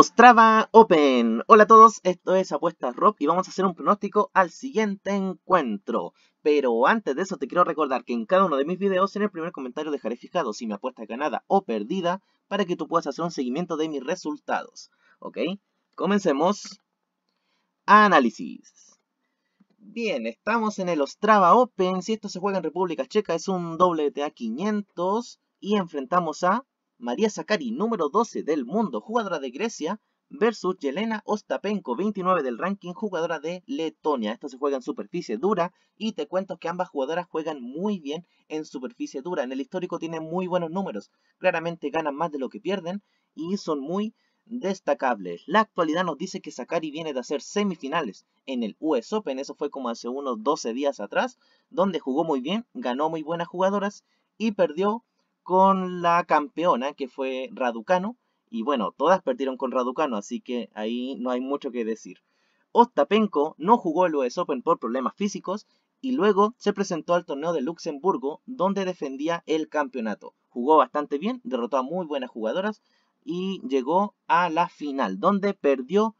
Ostrava Open. Hola a todos, esto es Apuestas Rob y vamos a hacer un pronóstico al siguiente encuentro. Pero antes de eso te quiero recordar que en cada uno de mis videos en el primer comentario dejaré fijado si mi apuesta ganada o perdida para que tú puedas hacer un seguimiento de mis resultados. ¿Ok? Comencemos. Análisis. Bien, estamos en el Ostrava Open. Si esto se juega en República Checa es un doble 500 y enfrentamos a María Sakari, número 12 del mundo, jugadora de Grecia, versus Yelena Ostapenko, 29 del ranking, jugadora de Letonia. Esto se juega en superficie dura y te cuento que ambas jugadoras juegan muy bien en superficie dura. En el histórico tienen muy buenos números, claramente ganan más de lo que pierden y son muy destacables. La actualidad nos dice que Sakari viene de hacer semifinales en el US Open, eso fue como hace unos 12 días atrás, donde jugó muy bien, ganó muy buenas jugadoras y perdió con la campeona, que fue Raducano. Y bueno, todas perdieron con Raducano, así que ahí no hay mucho que decir. Ostapenko no jugó el US Open por problemas físicos y luego se presentó al torneo de Luxemburgo donde defendía el campeonato. Jugó bastante bien, derrotó a muy buenas jugadoras y llegó a la final donde perdió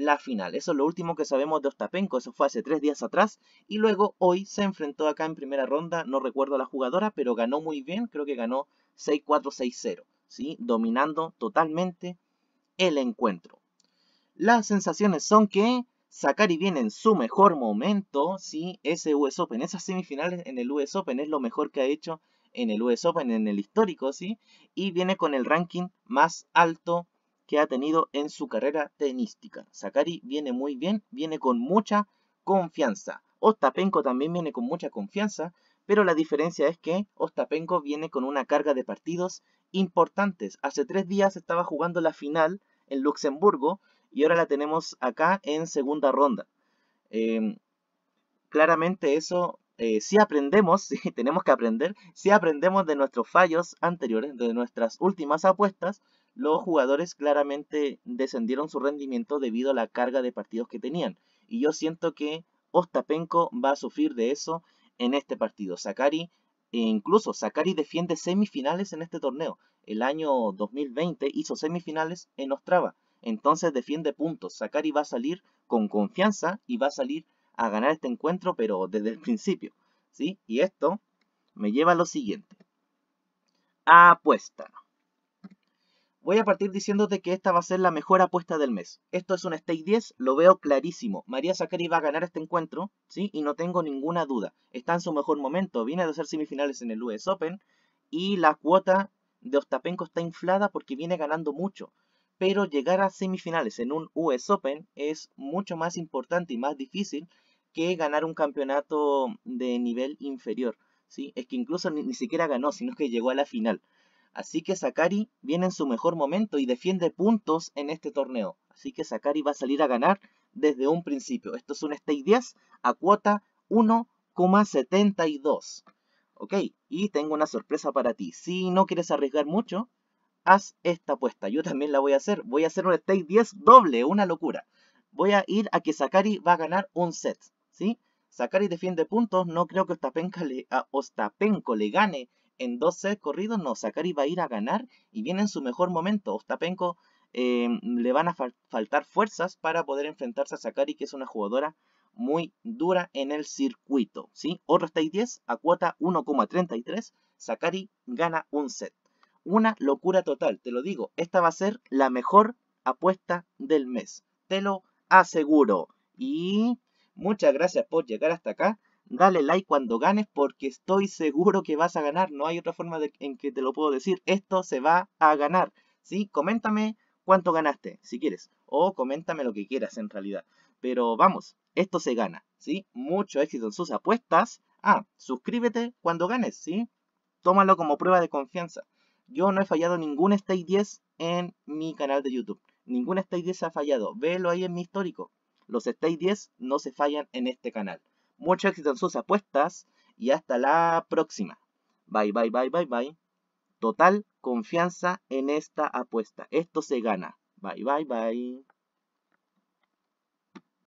la final. Eso es lo último que sabemos de Ostapenko, eso fue hace tres días atrás. Y luego hoy se enfrentó acá en primera ronda, no recuerdo a la jugadora, pero ganó muy bien, creo que ganó 6-4-6-0, ¿sí? dominando totalmente el encuentro. Las sensaciones son que Sakari viene en su mejor momento, ¿sí? ese US Open, esas semifinales en el US Open es lo mejor que ha hecho en el US Open, en el histórico, ¿sí? y viene con el ranking más alto que ha tenido en su carrera tenística. Sakari viene muy bien, viene con mucha confianza. Ostapenko también viene con mucha confianza, pero la diferencia es que Ostapenko viene con una carga de partidos importantes. Hace tres días estaba jugando la final en Luxemburgo y ahora la tenemos acá en segunda ronda. Em, claramente eso, eh, si aprendemos, si tenemos que aprender, si aprendemos de nuestros fallos anteriores, de nuestras últimas apuestas, los jugadores claramente descendieron su rendimiento debido a la carga de partidos que tenían. Y yo siento que Ostapenko va a sufrir de eso en este partido. Sakari, e incluso Sakari defiende semifinales en este torneo. El año 2020 hizo semifinales en Ostrava. Entonces defiende puntos. Sakari va a salir con confianza y va a salir a ganar este encuentro, pero desde el principio. ¿sí? Y esto me lleva a lo siguiente. Apuesta. Voy a partir diciéndote que esta va a ser la mejor apuesta del mes. Esto es un stake 10, lo veo clarísimo. María Zacari va a ganar este encuentro, ¿sí? Y no tengo ninguna duda. Está en su mejor momento, viene de hacer semifinales en el US Open y la cuota de Ostapenko está inflada porque viene ganando mucho. Pero llegar a semifinales en un US Open es mucho más importante y más difícil que ganar un campeonato de nivel inferior, ¿sí? Es que incluso ni siquiera ganó, sino que llegó a la final. Así que Sakari viene en su mejor momento y defiende puntos en este torneo. Así que Sakari va a salir a ganar desde un principio. Esto es un stake 10 a cuota 1,72. Ok, y tengo una sorpresa para ti. Si no quieres arriesgar mucho, haz esta apuesta. Yo también la voy a hacer. Voy a hacer un stake 10 doble, una locura. Voy a ir a que Sakari va a ganar un set, ¿sí? Sakari defiende puntos, no creo que Ostapenko le gane en dos sets corridos, no, Sakari va a ir a ganar y viene en su mejor momento. Ostapenko em, le van a faltar fuerzas para poder enfrentarse a Sakari, que es una jugadora muy dura en el circuito. ¿sí? Otra está 10 a cuota 1,33. Sakari gana un set. Una locura total, te lo digo. Esta va a ser la mejor apuesta del mes. Te lo aseguro. Y muchas gracias por llegar hasta acá. Dale like cuando ganes porque estoy seguro que vas a ganar. No hay otra forma en que te lo puedo decir. Esto se va a ganar. ¿Sí? Coméntame cuánto ganaste, si quieres. O coméntame lo que quieras en realidad. Pero vamos, esto se gana. ¿Sí? Mucho éxito en sus apuestas. Ah, suscríbete cuando ganes, ¿sí? Tómalo como prueba de confianza. Yo no he fallado ningún Stay 10 en mi canal de YouTube. Ningún Stay 10 ha fallado. Velo ahí en mi histórico. Los Stay 10 no se fallan en este canal. Mucho éxito en sus apuestas y hasta la próxima. Bye, bye, bye, bye, bye. Total confianza en esta apuesta. Esto se gana. Bye, bye, bye.